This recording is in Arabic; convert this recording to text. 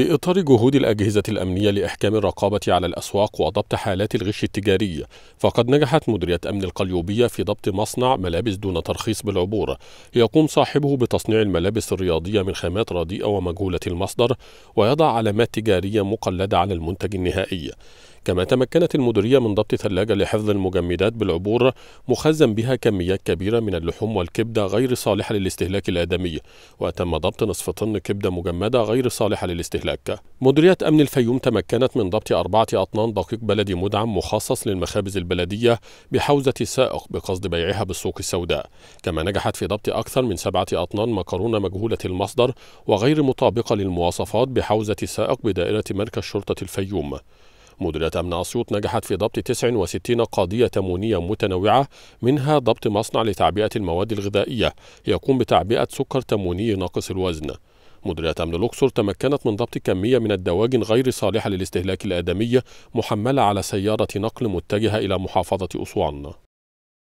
في إطار جهود الأجهزة الأمنية لإحكام الرقابة على الأسواق وضبط حالات الغش التجاري، فقد نجحت مديرية أمن القليوبية في ضبط مصنع ملابس دون ترخيص بالعبور، يقوم صاحبه بتصنيع الملابس الرياضية من خامات رديئة ومجهولة المصدر، ويضع علامات تجارية مقلدة على المنتج النهائي. كما تمكنت المديرية من ضبط ثلاجة لحفظ المجمدات بالعبور مخزن بها كميات كبيرة من اللحوم والكبدة غير صالحة للاستهلاك الآدمي وتم ضبط نصف طن كبدة مجمدة غير صالحة للاستهلاك مديرية أمن الفيوم تمكنت من ضبط أربعة أطنان دقيق بلدي مدعم مخصص للمخابز البلدية بحوزة سائق بقصد بيعها بالسوق السوداء كما نجحت في ضبط أكثر من سبعة أطنان مكرونة مجهولة المصدر وغير مطابقة للمواصفات بحوزة سائق بدائرة مركز شرطة الفيوم مديرية أمن أسيوط نجحت في ضبط 69 قضية تموينية متنوعة منها ضبط مصنع لتعبئة المواد الغذائية يقوم بتعبئة سكر تموني ناقص الوزن مديرية أمن الأقصر تمكنت من ضبط كمية من الدواجن غير صالحة للاستهلاك الآدمي محملة على سيارة نقل متجهة إلى محافظة أسوان